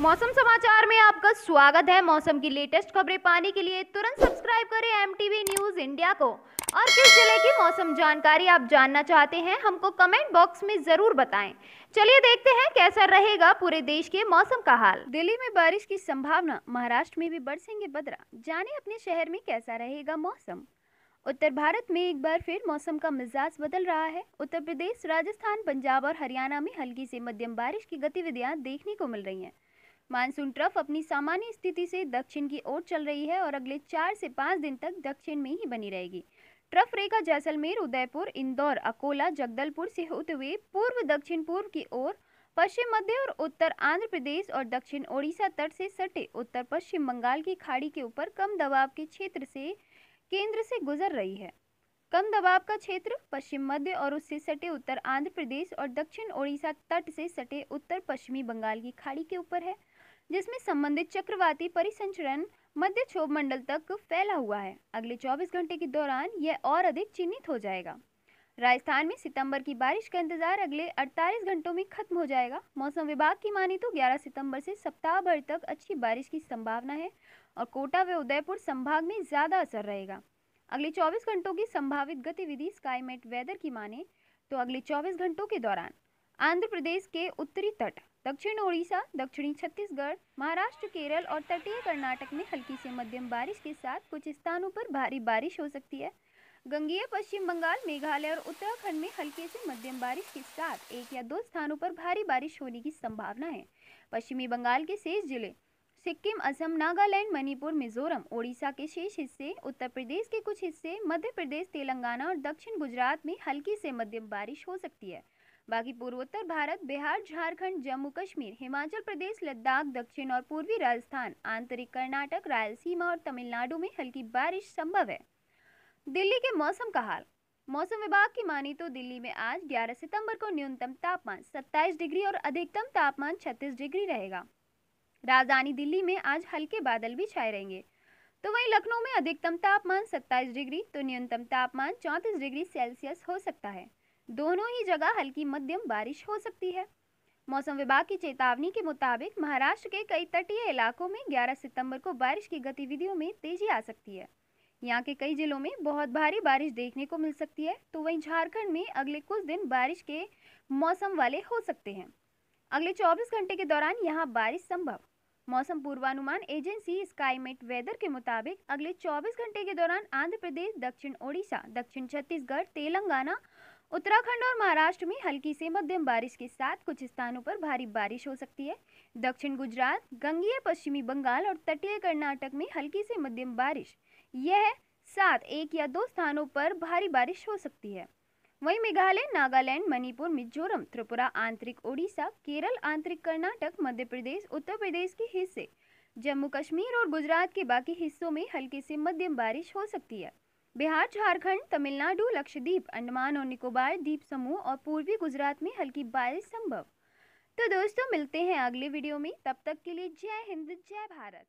मौसम समाचार में आपका स्वागत है मौसम की लेटेस्ट खबरें पाने के लिए तुरंत सब्सक्राइब करें एम न्यूज इंडिया को और किस जिले की मौसम जानकारी आप जानना चाहते हैं हमको कमेंट बॉक्स में जरूर बताएं चलिए देखते हैं कैसा रहेगा पूरे देश के मौसम का हाल दिल्ली में बारिश की संभावना महाराष्ट्र में भी बरसेंगे बदरा जाने अपने शहर में कैसा रहेगा मौसम उत्तर भारत में एक बार फिर मौसम का मिजाज बदल रहा है उत्तर प्रदेश राजस्थान पंजाब और हरियाणा में हल्की से मध्यम बारिश की गतिविधियां देखने को मिल रही हैं मानसून ट्रफ अपनी सामान्य स्थिति से दक्षिण की ओर चल रही है और अगले चार से पाँच दिन तक दक्षिण में ही बनी रहेगी ट्रफ रेखा जैसलमेर उदयपुर इंदौर अकोला जगदलपुर से होते हुए पूर्व दक्षिण पूर्व की ओर पश्चिम मध्य और उत्तर आंध्र प्रदेश और दक्षिण ओडिशा तट से सटे उत्तर पश्चिम बंगाल की खाड़ी के ऊपर कम दबाव के क्षेत्र से केंद्र से गुजर रही है कम दबाव का क्षेत्र पश्चिम मध्य और उससे सटे उत्तर आंध्र प्रदेश और दक्षिण ओडिशा तट से सटे उत्तर पश्चिमी बंगाल की खाड़ी के ऊपर है जिसमें संबंधित चक्रवाती परिसंचरण मध्य क्षोभ मंडल तक फैला हुआ है अगले 24 घंटे के दौरान यह और अधिक चिन्हित हो जाएगा राजस्थान में सितंबर की बारिश का इंतजार अगले 48 घंटों में खत्म हो जाएगा मौसम विभाग की माने तो 11 सितंबर से सप्ताह भर तक अच्छी बारिश की संभावना है और कोटा व उदयपुर संभाग में ज़्यादा असर रहेगा अगले 24 घंटों की संभावित गतिविधि स्काईमेट वेदर की माने तो अगले 24 घंटों के दौरान आंध्र प्रदेश के उत्तरी तट दक्षिण ओडिशा दक्षिणी छत्तीसगढ़ महाराष्ट्र केरल और तटीय कर्नाटक में हल्की से मध्यम बारिश के साथ कुछ स्थानों पर भारी बारिश हो सकती है गंगीय पश्चिम बंगाल मेघालय और उत्तराखंड में हल्के से मध्यम बारिश के साथ एक या दो स्थानों पर भारी बारिश होने की संभावना है पश्चिमी बंगाल के शेष जिले सिक्किम असम नागालैंड मणिपुर मिजोरम ओडिशा के शेष हिस्से उत्तर प्रदेश के कुछ हिस्से मध्य प्रदेश तेलंगाना और दक्षिण गुजरात में हल्की से मध्यम बारिश हो सकती है बाकी पूर्वोत्तर भारत बिहार झारखंड जम्मू कश्मीर हिमाचल प्रदेश लद्दाख दक्षिण और पूर्वी राजस्थान आंतरिक कर्नाटक रायलसीमा और तमिलनाडु में हल्की बारिश संभव है दिल्ली के मौसम का हाल मौसम विभाग की मानी तो दिल्ली में आज 11 सितंबर को न्यूनतम तापमान 27 डिग्री और अधिकतम तापमान 36 डिग्री रहेगा राजधानी दिल्ली में आज हल्के बादल भी छाए रहेंगे तो वहीं लखनऊ में अधिकतम तापमान 27 डिग्री तो न्यूनतम तापमान 34 डिग्री सेल्सियस हो सकता है दोनों ही जगह हल्की मध्यम बारिश हो सकती है मौसम विभाग की चेतावनी के मुताबिक महाराष्ट्र के कई तटीय इलाकों में 11 सितंबर को बारिश की गतिविधियों में तेजी आ सकती है यहाँ के कई जिलों में बहुत भारी बारिश देखने को मिल सकती है तो वहीं झारखंड में अगले कुछ दिन बारिश के मौसम वाले हो सकते हैं अगले 24 घंटे के दौरान यहाँ बारिश संभव मौसम पूर्वानुमान एजेंसी स्काईमेट वेदर के मुताबिक अगले 24 घंटे के दौरान आंध्र प्रदेश दक्षिण ओडिशा दक्षिण छत्तीसगढ़ तेलंगाना उत्तराखंड और महाराष्ट्र में हल्की से मध्यम बारिश के साथ कुछ स्थानों पर भारी बारिश हो सकती है दक्षिण गुजरात गंगीय पश्चिमी बंगाल और तटीय कर्नाटक में हल्की से मध्यम बारिश यह साथ एक या दो स्थानों पर भारी बारिश हो सकती है वहीं मेघालय नागालैंड मणिपुर मिजोरम त्रिपुरा आंतरिक ओडिशा केरल आंतरिक कर्नाटक मध्य प्रदेश उत्तर प्रदेश के हिस्से जम्मू कश्मीर और गुजरात के बाकी हिस्सों में हल्की से मध्यम बारिश हो सकती है बिहार झारखंड तमिलनाडु लक्षद्वीप अंडमान और निकोबार द्वीप समूह और पूर्वी गुजरात में हल्की बारिश संभव तो दोस्तों मिलते हैं अगले वीडियो में तब तक के लिए जय हिंद जय भारत